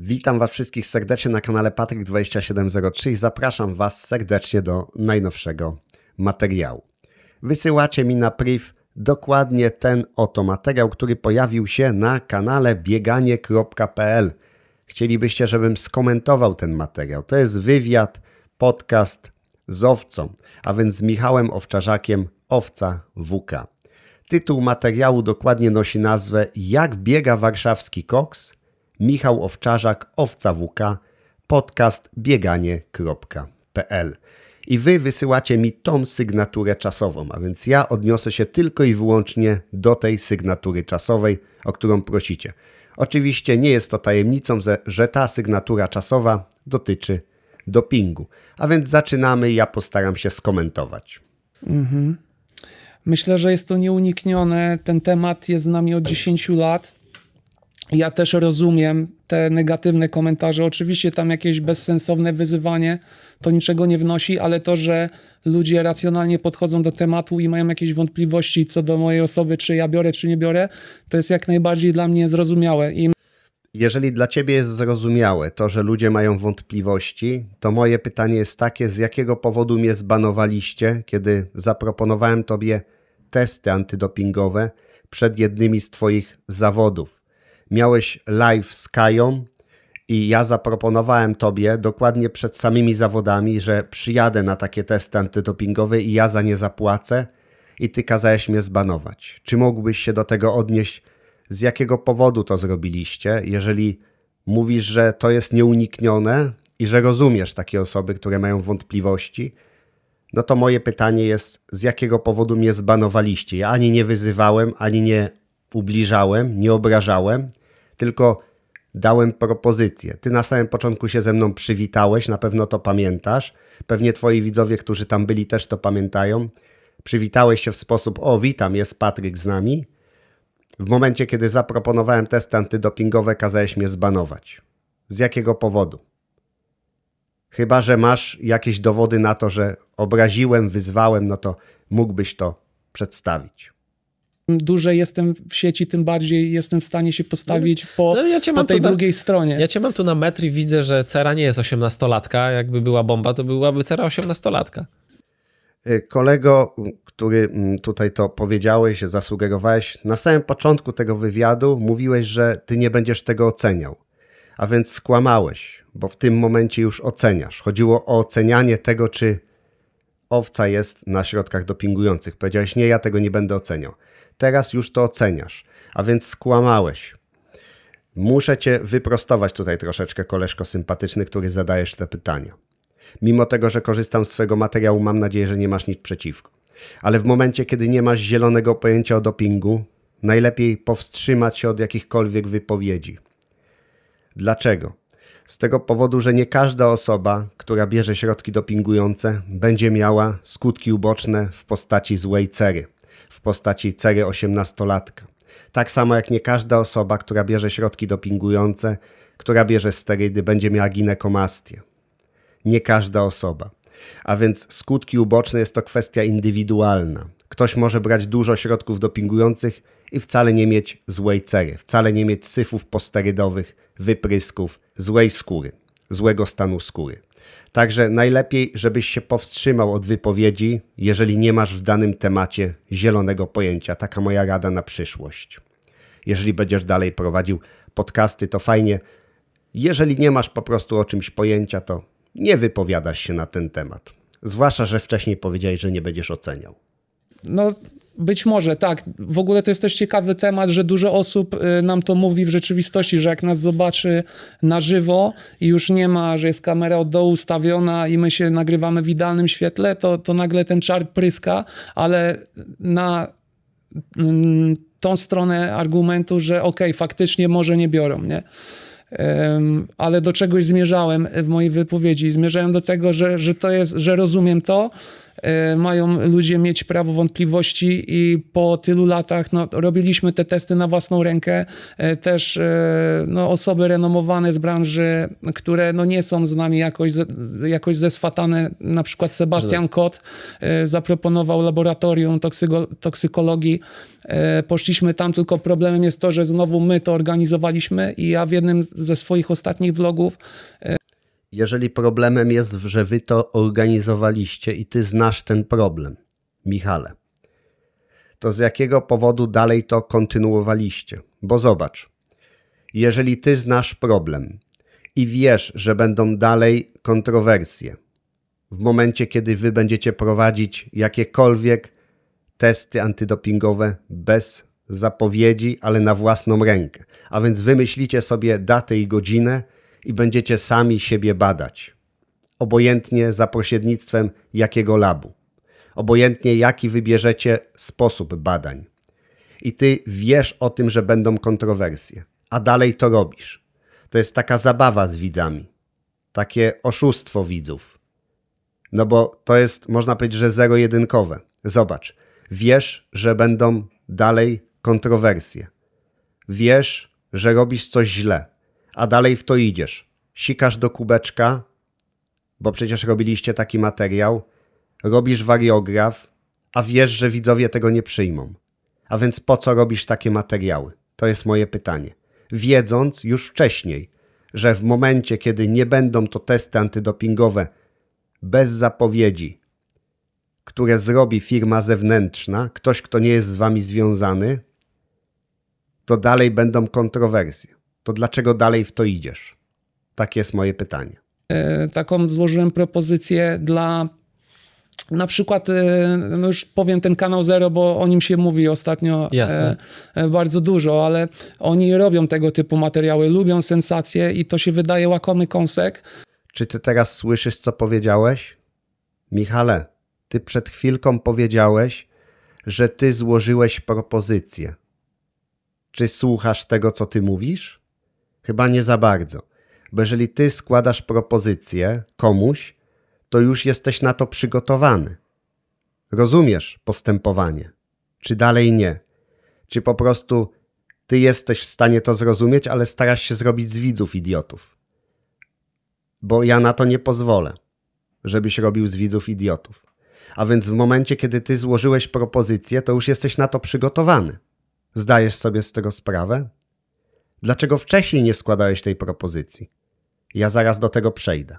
Witam Was wszystkich serdecznie na kanale Patryk2703 i zapraszam Was serdecznie do najnowszego materiału. Wysyłacie mi na priv dokładnie ten oto materiał, który pojawił się na kanale bieganie.pl. Chcielibyście, żebym skomentował ten materiał. To jest wywiad, podcast z owcą, a więc z Michałem Owczarzakiem, owca WK. Tytuł materiału dokładnie nosi nazwę Jak biega warszawski koks Michał Owczarzak, Owca WK, podcast bieganie.pl. I wy wysyłacie mi tą sygnaturę czasową, a więc ja odniosę się tylko i wyłącznie do tej sygnatury czasowej, o którą prosicie. Oczywiście nie jest to tajemnicą, że ta sygnatura czasowa dotyczy dopingu. A więc zaczynamy, ja postaram się skomentować. Mhm. Myślę, że jest to nieuniknione. Ten temat jest z nami od 10 tak. lat ja też rozumiem te negatywne komentarze. Oczywiście tam jakieś bezsensowne wyzywanie to niczego nie wnosi, ale to, że ludzie racjonalnie podchodzą do tematu i mają jakieś wątpliwości co do mojej osoby, czy ja biorę, czy nie biorę, to jest jak najbardziej dla mnie zrozumiałe. I... Jeżeli dla ciebie jest zrozumiałe to, że ludzie mają wątpliwości, to moje pytanie jest takie: z jakiego powodu mnie zbanowaliście, kiedy zaproponowałem tobie testy antydopingowe przed jednymi z twoich zawodów? miałeś live z Kają i ja zaproponowałem tobie dokładnie przed samymi zawodami, że przyjadę na takie testy antydopingowe i ja za nie zapłacę i ty kazałeś mnie zbanować. Czy mógłbyś się do tego odnieść? Z jakiego powodu to zrobiliście? Jeżeli mówisz, że to jest nieuniknione i że rozumiesz takie osoby, które mają wątpliwości, no to moje pytanie jest, z jakiego powodu mnie zbanowaliście? Ja ani nie wyzywałem, ani nie ubliżałem, nie obrażałem, tylko dałem propozycję. Ty na samym początku się ze mną przywitałeś, na pewno to pamiętasz. Pewnie twoi widzowie, którzy tam byli, też to pamiętają. Przywitałeś się w sposób: O, witam, jest Patryk z nami. W momencie, kiedy zaproponowałem testy antydopingowe, kazałeś mnie zbanować. Z jakiego powodu? Chyba, że masz jakieś dowody na to, że obraziłem, wyzwałem, no to mógłbyś to przedstawić dłużej jestem w sieci, tym bardziej jestem w stanie się postawić po, no, ja po tej na, drugiej stronie. Ja cię mam tu na metry, widzę, że Cera nie jest osiemnastolatka. Jakby była bomba, to byłaby Cera osiemnastolatka. Y, kolego, który mm, tutaj to powiedziałeś, zasugerowałeś, na samym początku tego wywiadu mówiłeś, że ty nie będziesz tego oceniał. A więc skłamałeś, bo w tym momencie już oceniasz. Chodziło o ocenianie tego, czy owca jest na środkach dopingujących. Powiedziałeś, nie, ja tego nie będę oceniał. Teraz już to oceniasz, a więc skłamałeś. Muszę cię wyprostować tutaj troszeczkę, koleżko sympatyczny, który zadajesz te pytania. Mimo tego, że korzystam z twojego materiału, mam nadzieję, że nie masz nic przeciwko. Ale w momencie, kiedy nie masz zielonego pojęcia o dopingu, najlepiej powstrzymać się od jakichkolwiek wypowiedzi. Dlaczego? Z tego powodu, że nie każda osoba, która bierze środki dopingujące, będzie miała skutki uboczne w postaci złej cery w postaci cery osiemnastolatka. Tak samo jak nie każda osoba, która bierze środki dopingujące, która bierze sterydy, będzie miała ginekomastię. Nie każda osoba. A więc skutki uboczne jest to kwestia indywidualna. Ktoś może brać dużo środków dopingujących i wcale nie mieć złej cery, wcale nie mieć syfów posterydowych, wyprysków, złej skóry, złego stanu skóry. Także najlepiej, żebyś się powstrzymał od wypowiedzi, jeżeli nie masz w danym temacie zielonego pojęcia. Taka moja rada na przyszłość. Jeżeli będziesz dalej prowadził podcasty, to fajnie. Jeżeli nie masz po prostu o czymś pojęcia, to nie wypowiadasz się na ten temat. Zwłaszcza, że wcześniej powiedziałeś, że nie będziesz oceniał. No, być może, tak. W ogóle to jest też ciekawy temat, że dużo osób y, nam to mówi w rzeczywistości, że jak nas zobaczy na żywo i już nie ma, że jest kamera od dołu ustawiona i my się nagrywamy w idealnym świetle, to, to nagle ten czar pryska, ale na mm, tą stronę argumentu, że okej, okay, faktycznie może nie biorą, nie? ale do czegoś zmierzałem w mojej wypowiedzi. Zmierzałem do tego, że, że to jest, że rozumiem to, E, mają ludzie mieć prawo wątpliwości i po tylu latach no, robiliśmy te testy na własną rękę. E, też e, no, osoby renomowane z branży, które no, nie są z nami jakoś, jakoś zeswatane, na przykład Sebastian tak. Kot zaproponował laboratorium toksykologii. Poszliśmy tam, tylko problemem jest to, że znowu my to organizowaliśmy i ja w jednym ze swoich ostatnich vlogów jeżeli problemem jest, że wy to organizowaliście i ty znasz ten problem, Michale, to z jakiego powodu dalej to kontynuowaliście? Bo zobacz, jeżeli ty znasz problem i wiesz, że będą dalej kontrowersje, w momencie kiedy wy będziecie prowadzić jakiekolwiek testy antydopingowe bez zapowiedzi, ale na własną rękę. A więc wymyślicie sobie datę i godzinę, i będziecie sami siebie badać. Obojętnie za pośrednictwem jakiego labu. Obojętnie jaki wybierzecie sposób badań. I ty wiesz o tym, że będą kontrowersje, a dalej to robisz. To jest taka zabawa z widzami. Takie oszustwo widzów. No bo to jest, można powiedzieć, że zero-jedynkowe. Zobacz, wiesz, że będą dalej kontrowersje. Wiesz, że robisz coś źle a dalej w to idziesz. Sikasz do kubeczka, bo przecież robiliście taki materiał, robisz wariograf, a wiesz, że widzowie tego nie przyjmą. A więc po co robisz takie materiały? To jest moje pytanie. Wiedząc już wcześniej, że w momencie, kiedy nie będą to testy antydopingowe bez zapowiedzi, które zrobi firma zewnętrzna, ktoś, kto nie jest z wami związany, to dalej będą kontrowersje to dlaczego dalej w to idziesz? Takie jest moje pytanie. E, taką złożyłem propozycję dla na przykład, e, no już powiem ten kanał Zero, bo o nim się mówi ostatnio e, Jasne. bardzo dużo, ale oni robią tego typu materiały, lubią sensacje i to się wydaje łakomy kąsek. Czy ty teraz słyszysz, co powiedziałeś? Michale, ty przed chwilką powiedziałeś, że ty złożyłeś propozycję. Czy słuchasz tego, co ty mówisz? Chyba nie za bardzo. Bo jeżeli ty składasz propozycję komuś, to już jesteś na to przygotowany. Rozumiesz postępowanie, czy dalej nie? Czy po prostu ty jesteś w stanie to zrozumieć, ale starasz się zrobić z widzów idiotów? Bo ja na to nie pozwolę, żebyś robił z widzów idiotów. A więc w momencie, kiedy ty złożyłeś propozycję, to już jesteś na to przygotowany. Zdajesz sobie z tego sprawę? Dlaczego wcześniej nie składałeś tej propozycji? Ja zaraz do tego przejdę.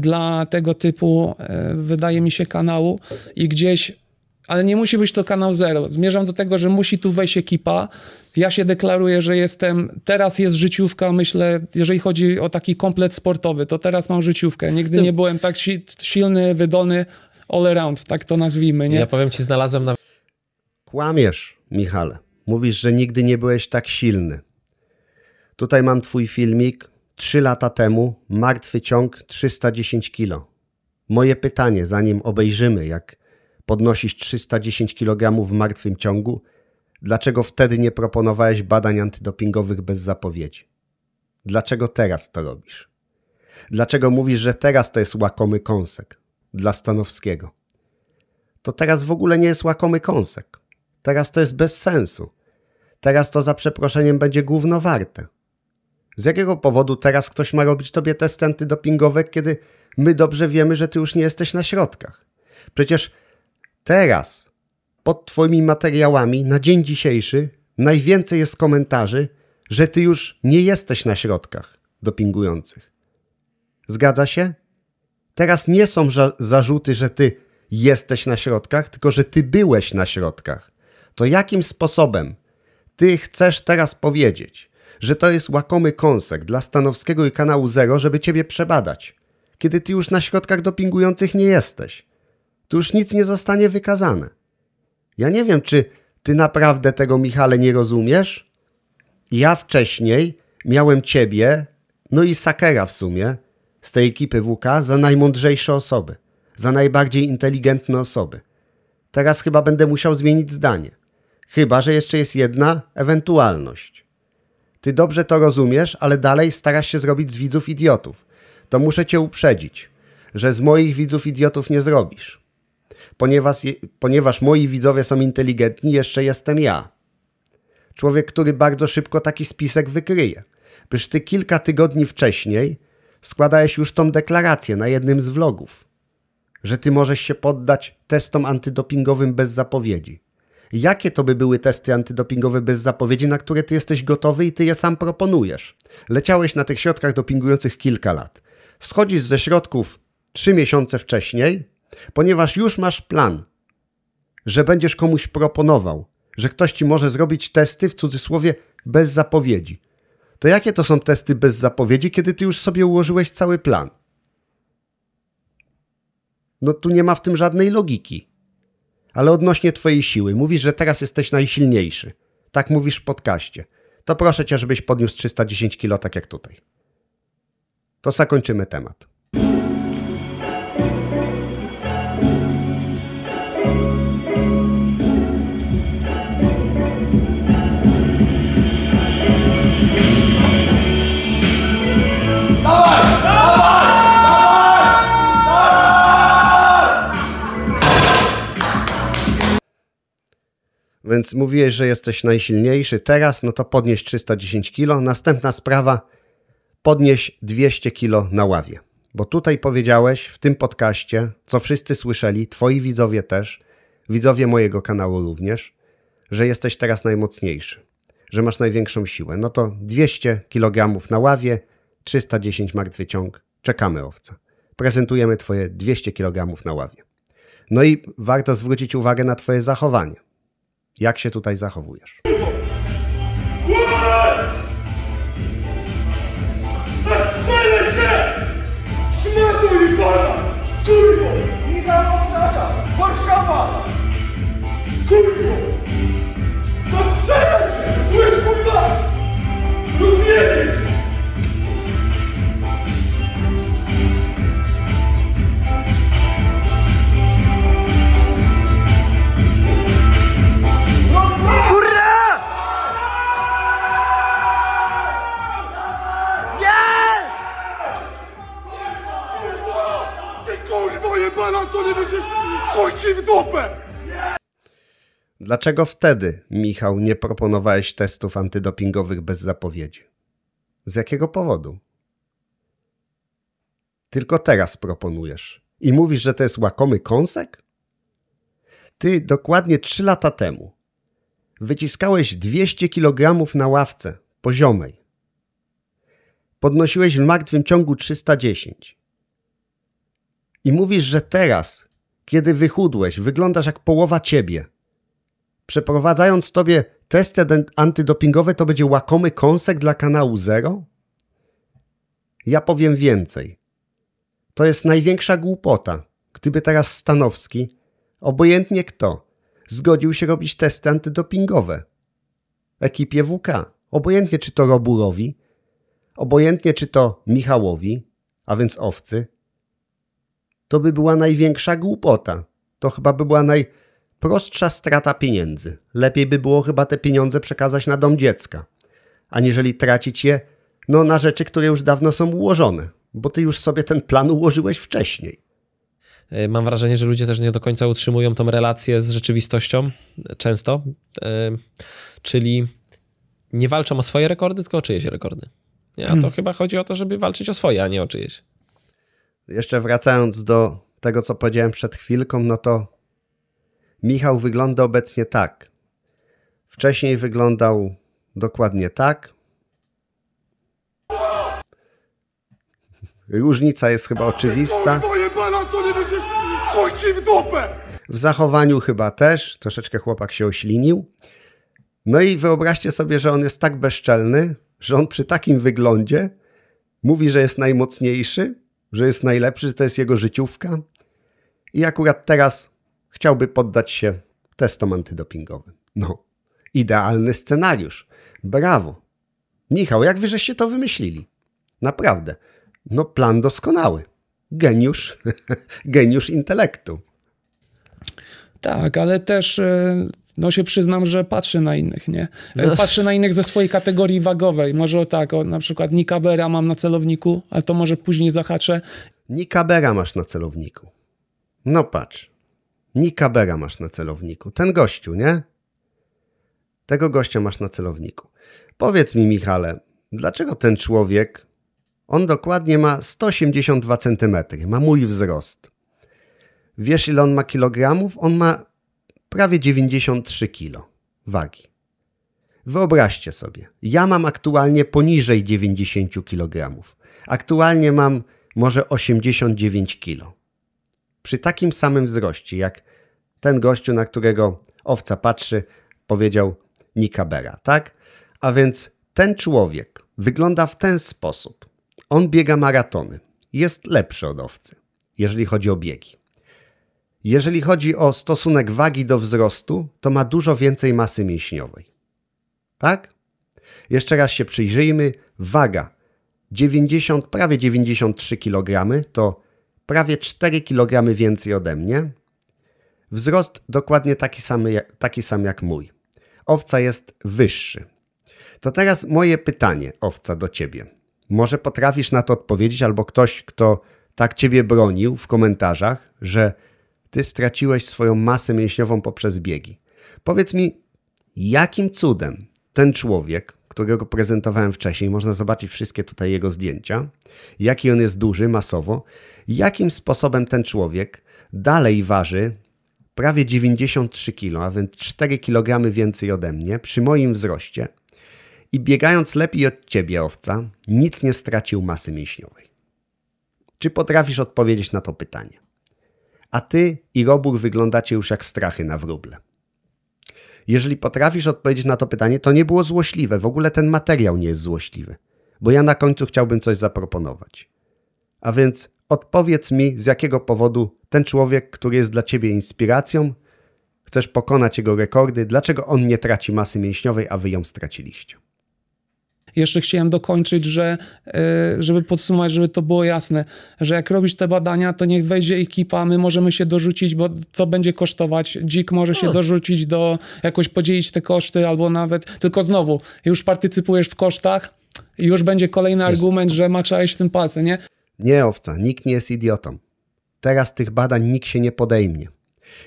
Dla tego typu, e, wydaje mi się, kanału i gdzieś, ale nie musi być to kanał zero. Zmierzam do tego, że musi tu wejść ekipa. Ja się deklaruję, że jestem, teraz jest życiówka, myślę, jeżeli chodzi o taki komplet sportowy, to teraz mam życiówkę. Nigdy nie byłem tak si silny, wydolny, all around, tak to nazwijmy. Nie? Ja powiem ci, znalazłem na. Kłamiesz, Michale. Mówisz, że nigdy nie byłeś tak silny. Tutaj mam twój filmik. Trzy lata temu, martwy ciąg 310 kg. Moje pytanie, zanim obejrzymy, jak podnosisz 310 kg w martwym ciągu, dlaczego wtedy nie proponowałeś badań antydopingowych bez zapowiedzi? Dlaczego teraz to robisz? Dlaczego mówisz, że teraz to jest łakomy kąsek dla Stanowskiego? To teraz w ogóle nie jest łakomy kąsek. Teraz to jest bez sensu. Teraz to za przeproszeniem będzie gówno warte. Z jakiego powodu teraz ktoś ma robić tobie testy dopingowe, kiedy my dobrze wiemy, że ty już nie jesteś na środkach? Przecież teraz pod twoimi materiałami na dzień dzisiejszy najwięcej jest komentarzy, że ty już nie jesteś na środkach dopingujących. Zgadza się? Teraz nie są za zarzuty, że ty jesteś na środkach, tylko że ty byłeś na środkach to jakim sposobem ty chcesz teraz powiedzieć, że to jest łakomy kąsek dla Stanowskiego i kanału Zero, żeby ciebie przebadać, kiedy ty już na środkach dopingujących nie jesteś? Tu już nic nie zostanie wykazane. Ja nie wiem, czy ty naprawdę tego, Michale, nie rozumiesz? Ja wcześniej miałem ciebie, no i Sakera w sumie, z tej ekipy WK za najmądrzejsze osoby, za najbardziej inteligentne osoby. Teraz chyba będę musiał zmienić zdanie. Chyba, że jeszcze jest jedna ewentualność. Ty dobrze to rozumiesz, ale dalej starasz się zrobić z widzów idiotów. To muszę cię uprzedzić, że z moich widzów idiotów nie zrobisz. Ponieważ, ponieważ moi widzowie są inteligentni, jeszcze jestem ja. Człowiek, który bardzo szybko taki spisek wykryje. Przecież ty kilka tygodni wcześniej składałeś już tą deklarację na jednym z vlogów, że ty możesz się poddać testom antydopingowym bez zapowiedzi jakie to by były testy antydopingowe bez zapowiedzi, na które ty jesteś gotowy i ty je sam proponujesz. Leciałeś na tych środkach dopingujących kilka lat. Schodzisz ze środków trzy miesiące wcześniej, ponieważ już masz plan, że będziesz komuś proponował, że ktoś ci może zrobić testy w cudzysłowie bez zapowiedzi. To jakie to są testy bez zapowiedzi, kiedy ty już sobie ułożyłeś cały plan? No tu nie ma w tym żadnej logiki ale odnośnie twojej siły. Mówisz, że teraz jesteś najsilniejszy. Tak mówisz w podcaście. To proszę cię, żebyś podniósł 310 kg, tak jak tutaj. To zakończymy temat. Więc mówiłeś, że jesteś najsilniejszy teraz, no to podnieś 310 kilo. Następna sprawa, podnieś 200 kilo na ławie. Bo tutaj powiedziałeś w tym podcaście, co wszyscy słyszeli, twoi widzowie też, widzowie mojego kanału również, że jesteś teraz najmocniejszy, że masz największą siłę. No to 200 kg na ławie, 310 martwy ciąg, czekamy owca. Prezentujemy twoje 200 kg na ławie. No i warto zwrócić uwagę na twoje zachowanie jak się tutaj zachowujesz. Zastrzelę cię! Szmatuj pana! Warszawa! Kurwo! Dlaczego wtedy, Michał, nie proponowałeś testów antydopingowych bez zapowiedzi? Z jakiego powodu? Tylko teraz proponujesz. I mówisz, że to jest łakomy kąsek? Ty dokładnie trzy lata temu wyciskałeś 200 kg na ławce poziomej. Podnosiłeś w martwym ciągu 310. I mówisz, że teraz, kiedy wychudłeś, wyglądasz jak połowa ciebie, przeprowadzając tobie testy antydopingowe, to będzie łakomy kąsek dla kanału Zero? Ja powiem więcej. To jest największa głupota, gdyby teraz Stanowski, obojętnie kto, zgodził się robić testy antydopingowe. Ekipie WK, obojętnie czy to Roburowi, obojętnie czy to Michałowi, a więc owcy, to by była największa głupota. To chyba by była naj Prostsza strata pieniędzy. Lepiej by było chyba te pieniądze przekazać na dom dziecka, aniżeli tracić je no, na rzeczy, które już dawno są ułożone, bo ty już sobie ten plan ułożyłeś wcześniej. E, mam wrażenie, że ludzie też nie do końca utrzymują tą relację z rzeczywistością e, często, e, czyli nie walczą o swoje rekordy, tylko o czyjeś rekordy. A to hmm. chyba chodzi o to, żeby walczyć o swoje, a nie o czyjeś. Jeszcze wracając do tego, co powiedziałem przed chwilką, no to Michał wygląda obecnie tak. Wcześniej wyglądał dokładnie tak. Różnica jest chyba oczywista. W zachowaniu chyba też. Troszeczkę chłopak się oślinił. No i wyobraźcie sobie, że on jest tak bezczelny, że on przy takim wyglądzie mówi, że jest najmocniejszy, że jest najlepszy, że to jest jego życiówka. I akurat teraz chciałby poddać się testom antydopingowym. No, idealny scenariusz. Brawo. Michał, jak wy żeście to wymyślili? Naprawdę. No, plan doskonały. Geniusz, geniusz intelektu. Tak, ale też e, no się przyznam, że patrzę na innych, nie? E, no. Patrzę na innych ze swojej kategorii wagowej. Może o tak, o, na przykład Nikabera mam na celowniku, a to może później zahaczę. Nikabera masz na celowniku. No patrz. Nika Bera masz na celowniku. Ten gościu, nie? Tego gościa masz na celowniku. Powiedz mi, Michale, dlaczego ten człowiek, on dokładnie ma 182 cm, ma mój wzrost. Wiesz, ile on ma kilogramów? On ma prawie 93 kilo wagi. Wyobraźcie sobie, ja mam aktualnie poniżej 90 kg. Aktualnie mam może 89 kg przy takim samym wzroście, jak ten gościu, na którego owca patrzy, powiedział Nikabera, tak? A więc ten człowiek wygląda w ten sposób. On biega maratony. Jest lepszy od owcy, jeżeli chodzi o biegi. Jeżeli chodzi o stosunek wagi do wzrostu, to ma dużo więcej masy mięśniowej. Tak? Jeszcze raz się przyjrzyjmy. Waga 90, prawie 93 kg to prawie 4 kg więcej ode mnie. Wzrost dokładnie taki, samy, taki sam jak mój. Owca jest wyższy. To teraz moje pytanie, owca, do ciebie. Może potrafisz na to odpowiedzieć, albo ktoś, kto tak ciebie bronił w komentarzach, że ty straciłeś swoją masę mięśniową poprzez biegi. Powiedz mi, jakim cudem ten człowiek, którego prezentowałem wcześniej. Można zobaczyć wszystkie tutaj jego zdjęcia. Jaki on jest duży masowo. Jakim sposobem ten człowiek dalej waży prawie 93 kg, a więc 4 kg więcej ode mnie przy moim wzroście i biegając lepiej od ciebie, owca, nic nie stracił masy mięśniowej. Czy potrafisz odpowiedzieć na to pytanie? A ty i robór wyglądacie już jak strachy na wróble jeżeli potrafisz odpowiedzieć na to pytanie, to nie było złośliwe. W ogóle ten materiał nie jest złośliwy, bo ja na końcu chciałbym coś zaproponować. A więc odpowiedz mi, z jakiego powodu ten człowiek, który jest dla ciebie inspiracją, chcesz pokonać jego rekordy, dlaczego on nie traci masy mięśniowej, a wy ją straciliście. Jeszcze chciałem dokończyć, że e, żeby podsumować, żeby to było jasne, że jak robisz te badania, to niech wejdzie ekipa, my możemy się dorzucić, bo to będzie kosztować. Dzik może się no. dorzucić do, jakoś podzielić te koszty albo nawet, tylko znowu, już partycypujesz w kosztach i już będzie kolejny argument, że maczałeś w tym palce, nie? Nie, owca, nikt nie jest idiotą. Teraz tych badań nikt się nie podejmie.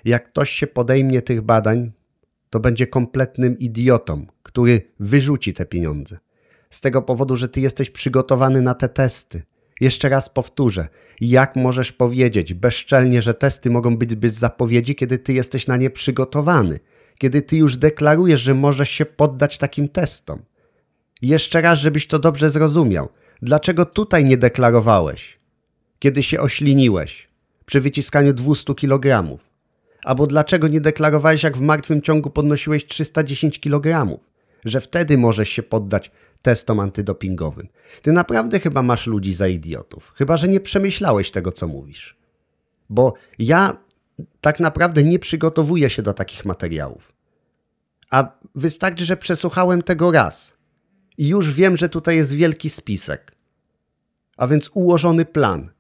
Jak ktoś się podejmie tych badań, to będzie kompletnym idiotą, który wyrzuci te pieniądze z tego powodu, że ty jesteś przygotowany na te testy. Jeszcze raz powtórzę, jak możesz powiedzieć bezczelnie, że testy mogą być bez zapowiedzi, kiedy ty jesteś na nie przygotowany, kiedy ty już deklarujesz, że możesz się poddać takim testom. Jeszcze raz, żebyś to dobrze zrozumiał. Dlaczego tutaj nie deklarowałeś, kiedy się ośliniłeś przy wyciskaniu 200 kg? Albo dlaczego nie deklarowałeś, jak w martwym ciągu podnosiłeś 310 kg? Że wtedy możesz się poddać testom antydopingowym. Ty naprawdę chyba masz ludzi za idiotów, chyba że nie przemyślałeś tego, co mówisz. Bo ja tak naprawdę nie przygotowuję się do takich materiałów. A wystarczy, że przesłuchałem tego raz i już wiem, że tutaj jest wielki spisek. A więc ułożony plan.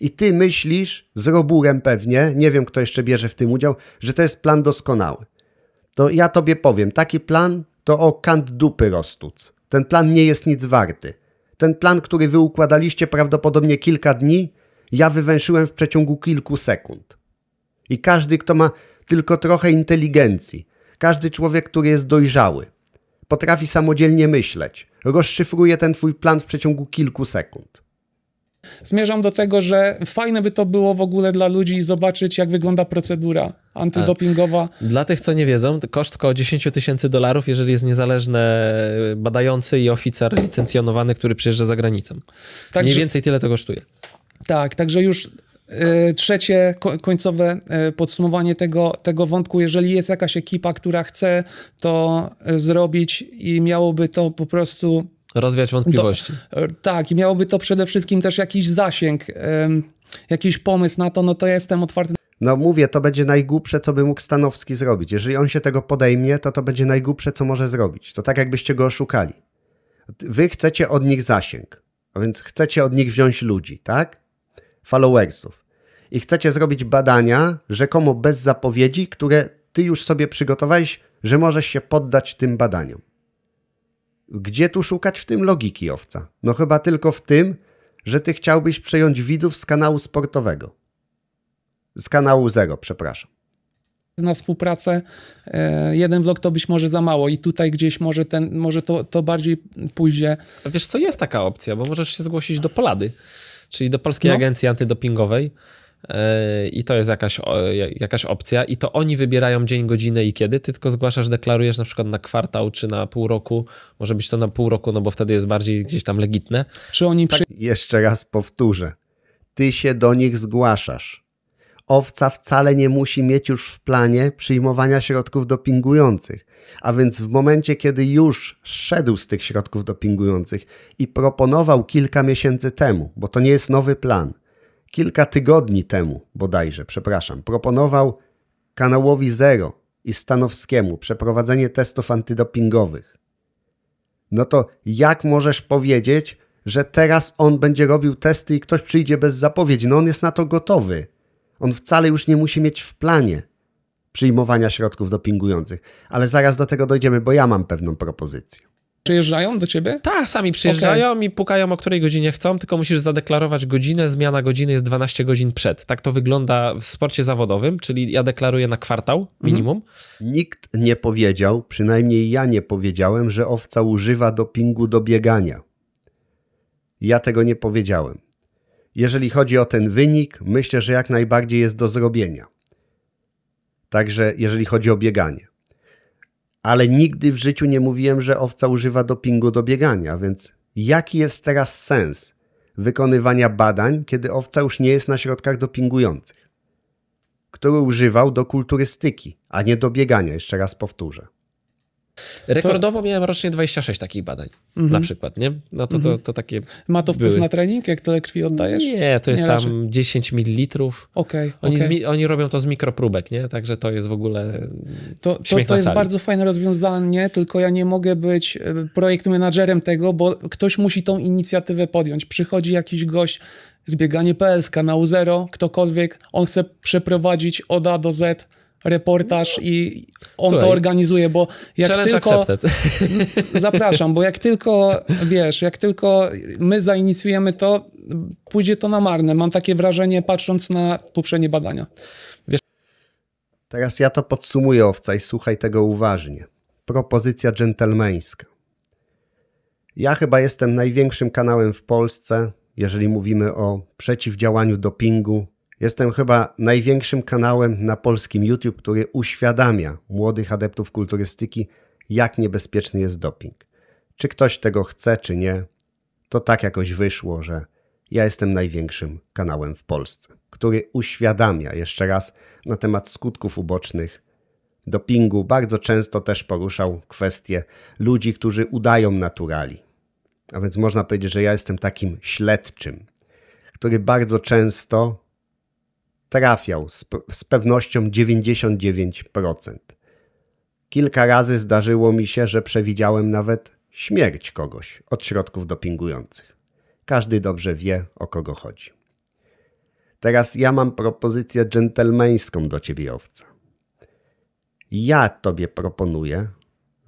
I ty myślisz, z roburem pewnie, nie wiem kto jeszcze bierze w tym udział, że to jest plan doskonały. To ja tobie powiem, taki plan to o kant dupy rostuc. Ten plan nie jest nic warty. Ten plan, który wy układaliście prawdopodobnie kilka dni, ja wywęszyłem w przeciągu kilku sekund. I każdy, kto ma tylko trochę inteligencji, każdy człowiek, który jest dojrzały, potrafi samodzielnie myśleć, rozszyfruje ten twój plan w przeciągu kilku sekund. Zmierzam do tego, że fajne by to było w ogóle dla ludzi zobaczyć, jak wygląda procedura antydopingowa. Tak. Dla tych, co nie wiedzą, koszt około 10 tysięcy dolarów, jeżeli jest niezależny e, badający i oficer licencjonowany, który przyjeżdża za granicą. Także, Mniej więcej tyle to kosztuje. Tak, także już e, Trzecie końcowe e, podsumowanie tego, tego wątku. Jeżeli jest jakaś ekipa, która chce to zrobić i miałoby to po prostu rozwiać wątpliwości. To, tak, i miałoby to przede wszystkim też jakiś zasięg, jakiś pomysł na to, no to ja jestem otwarty. No mówię, to będzie najgłupsze, co by mógł Stanowski zrobić. Jeżeli on się tego podejmie, to to będzie najgłupsze, co może zrobić. To tak, jakbyście go oszukali. Wy chcecie od nich zasięg, a więc chcecie od nich wziąć ludzi, tak? Followersów. I chcecie zrobić badania rzekomo bez zapowiedzi, które ty już sobie przygotowałeś, że możesz się poddać tym badaniom. Gdzie tu szukać w tym logiki owca? No chyba tylko w tym, że ty chciałbyś przejąć widzów z kanału sportowego. Z kanału Zero, przepraszam. Na współpracę e, jeden vlog to być może za mało i tutaj gdzieś może, ten, może to, to bardziej pójdzie. A wiesz co, jest taka opcja, bo możesz się zgłosić do Polady, czyli do Polskiej no. Agencji Antydopingowej i to jest jakaś, jakaś opcja i to oni wybierają dzień, godzinę i kiedy, ty tylko zgłaszasz, deklarujesz na przykład na kwartał czy na pół roku, może być to na pół roku, no bo wtedy jest bardziej gdzieś tam legitne. Czy oni... Tak... Jeszcze raz powtórzę, ty się do nich zgłaszasz. Owca wcale nie musi mieć już w planie przyjmowania środków dopingujących. A więc w momencie, kiedy już szedł z tych środków dopingujących i proponował kilka miesięcy temu, bo to nie jest nowy plan – kilka tygodni temu bodajże, przepraszam, proponował kanałowi Zero i Stanowskiemu przeprowadzenie testów antydopingowych. No to jak możesz powiedzieć, że teraz on będzie robił testy i ktoś przyjdzie bez zapowiedzi? No on jest na to gotowy. On wcale już nie musi mieć w planie przyjmowania środków dopingujących. Ale zaraz do tego dojdziemy, bo ja mam pewną propozycję. Przyjeżdżają do ciebie? Tak, sami przyjeżdżają okay. i pukają o której godzinie chcą, tylko musisz zadeklarować godzinę. Zmiana godziny jest 12 godzin przed. Tak to wygląda w sporcie zawodowym, czyli ja deklaruję na kwartał mhm. minimum. Nikt nie powiedział, przynajmniej ja nie powiedziałem, że owca używa dopingu do biegania. Ja tego nie powiedziałem. Jeżeli chodzi o ten wynik, myślę, że jak najbardziej jest do zrobienia. Także jeżeli chodzi o bieganie ale nigdy w życiu nie mówiłem, że owca używa dopingu do biegania, więc jaki jest teraz sens wykonywania badań, kiedy owca już nie jest na środkach dopingujących, który używał do kulturystyki, a nie do biegania, jeszcze raz powtórzę. Rekordowo to... miałem rocznie 26 takich badań, mhm. na przykład, nie? No to, to, mhm. to takie. Ma to wpływ były. na trening, jak tyle krwi oddajesz? Nie, to jest nie tam raczej. 10 ml. Okay, oni, okay. oni robią to z mikropróbek, nie? Także to jest w ogóle. To, to, to jest bardzo fajne rozwiązanie, tylko ja nie mogę być e, projekt menadżerem tego, bo ktoś musi tą inicjatywę podjąć. Przychodzi jakiś gość, zbieganie PL z kanału Zero, ktokolwiek, on chce przeprowadzić od A do Z reportaż no. i on Słuchaj, to organizuje, bo jak tylko... Accepted. Zapraszam, bo jak tylko, wiesz, jak tylko my zainicjujemy to, pójdzie to na marne. Mam takie wrażenie, patrząc na poprzednie badania. Wiesz... Teraz ja to podsumuję, Owca, i słuchaj tego uważnie. Propozycja dżentelmeńska. Ja chyba jestem największym kanałem w Polsce, jeżeli mówimy o przeciwdziałaniu dopingu Jestem chyba największym kanałem na polskim YouTube, który uświadamia młodych adeptów kulturystyki, jak niebezpieczny jest doping. Czy ktoś tego chce, czy nie, to tak jakoś wyszło, że ja jestem największym kanałem w Polsce, który uświadamia jeszcze raz na temat skutków ubocznych dopingu. Bardzo często też poruszał kwestie ludzi, którzy udają naturali. A więc można powiedzieć, że ja jestem takim śledczym, który bardzo często trafiał z, z pewnością 99%. Kilka razy zdarzyło mi się, że przewidziałem nawet śmierć kogoś od środków dopingujących. Każdy dobrze wie, o kogo chodzi. Teraz ja mam propozycję dżentelmeńską do ciebie, owca. Ja tobie proponuję,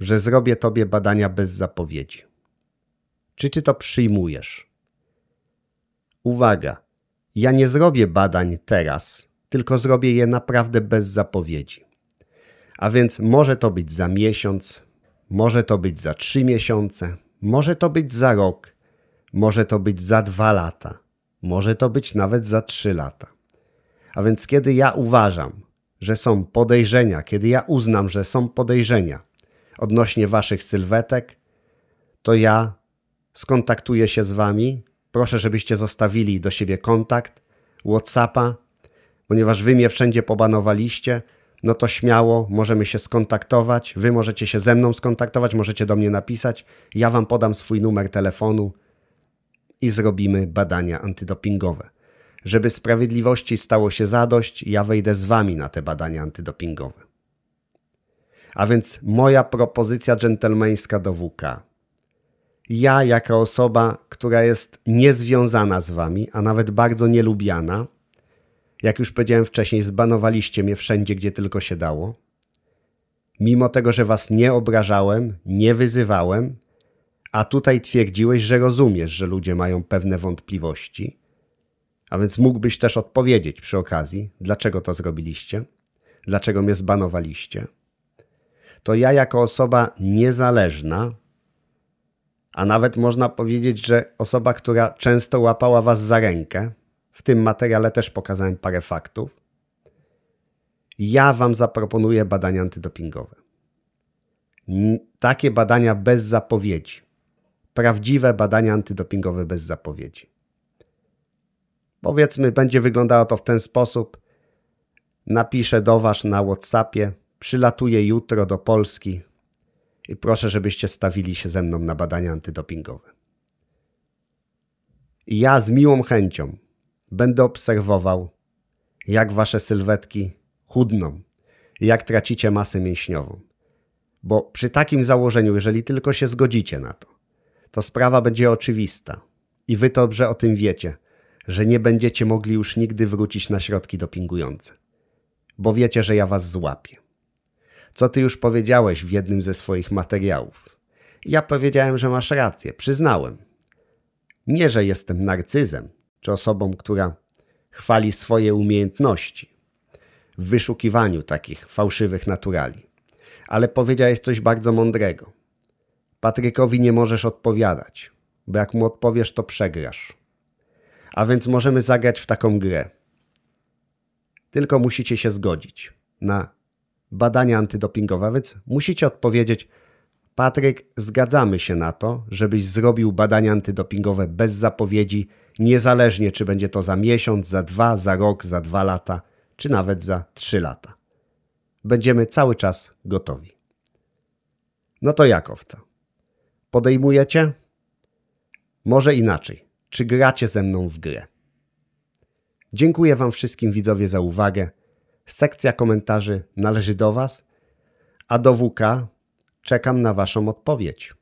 że zrobię tobie badania bez zapowiedzi. Czy ty to przyjmujesz? Uwaga! ja nie zrobię badań teraz, tylko zrobię je naprawdę bez zapowiedzi. A więc może to być za miesiąc, może to być za trzy miesiące, może to być za rok, może to być za dwa lata, może to być nawet za trzy lata. A więc kiedy ja uważam, że są podejrzenia, kiedy ja uznam, że są podejrzenia odnośnie waszych sylwetek, to ja skontaktuję się z wami, proszę, żebyście zostawili do siebie kontakt, Whatsappa, ponieważ wy mnie wszędzie pobanowaliście, no to śmiało możemy się skontaktować, wy możecie się ze mną skontaktować, możecie do mnie napisać, ja wam podam swój numer telefonu i zrobimy badania antydopingowe. Żeby sprawiedliwości stało się zadość, ja wejdę z wami na te badania antydopingowe. A więc moja propozycja dżentelmeńska do WK ja, jako osoba, która jest niezwiązana z wami, a nawet bardzo nielubiana, jak już powiedziałem wcześniej, zbanowaliście mnie wszędzie, gdzie tylko się dało. Mimo tego, że was nie obrażałem, nie wyzywałem, a tutaj twierdziłeś, że rozumiesz, że ludzie mają pewne wątpliwości. A więc mógłbyś też odpowiedzieć przy okazji, dlaczego to zrobiliście, dlaczego mnie zbanowaliście. To ja, jako osoba niezależna, a nawet można powiedzieć, że osoba, która często łapała was za rękę, w tym materiale też pokazałem parę faktów, ja wam zaproponuję badania antydopingowe. Takie badania bez zapowiedzi. Prawdziwe badania antydopingowe bez zapowiedzi. Powiedzmy, będzie wyglądało to w ten sposób. Napiszę do was na WhatsAppie, przylatuję jutro do Polski, i proszę, żebyście stawili się ze mną na badania antydopingowe. Ja z miłą chęcią będę obserwował, jak wasze sylwetki chudną, jak tracicie masę mięśniową. Bo przy takim założeniu, jeżeli tylko się zgodzicie na to, to sprawa będzie oczywista i wy dobrze o tym wiecie, że nie będziecie mogli już nigdy wrócić na środki dopingujące, bo wiecie, że ja was złapię co ty już powiedziałeś w jednym ze swoich materiałów. Ja powiedziałem, że masz rację, przyznałem. Nie, że jestem narcyzem, czy osobą, która chwali swoje umiejętności w wyszukiwaniu takich fałszywych naturali. Ale powiedziałeś coś bardzo mądrego. Patrykowi nie możesz odpowiadać, bo jak mu odpowiesz, to przegrasz. A więc możemy zagrać w taką grę. Tylko musicie się zgodzić na badania antydopingowe, więc musicie odpowiedzieć, Patryk, zgadzamy się na to, żebyś zrobił badania antydopingowe bez zapowiedzi, niezależnie czy będzie to za miesiąc, za dwa, za rok, za dwa lata, czy nawet za trzy lata. Będziemy cały czas gotowi. No to jak owca? Podejmujecie? Może inaczej. Czy gracie ze mną w grę? Dziękuję Wam wszystkim widzowie za uwagę. Sekcja komentarzy należy do Was, a do WK czekam na Waszą odpowiedź.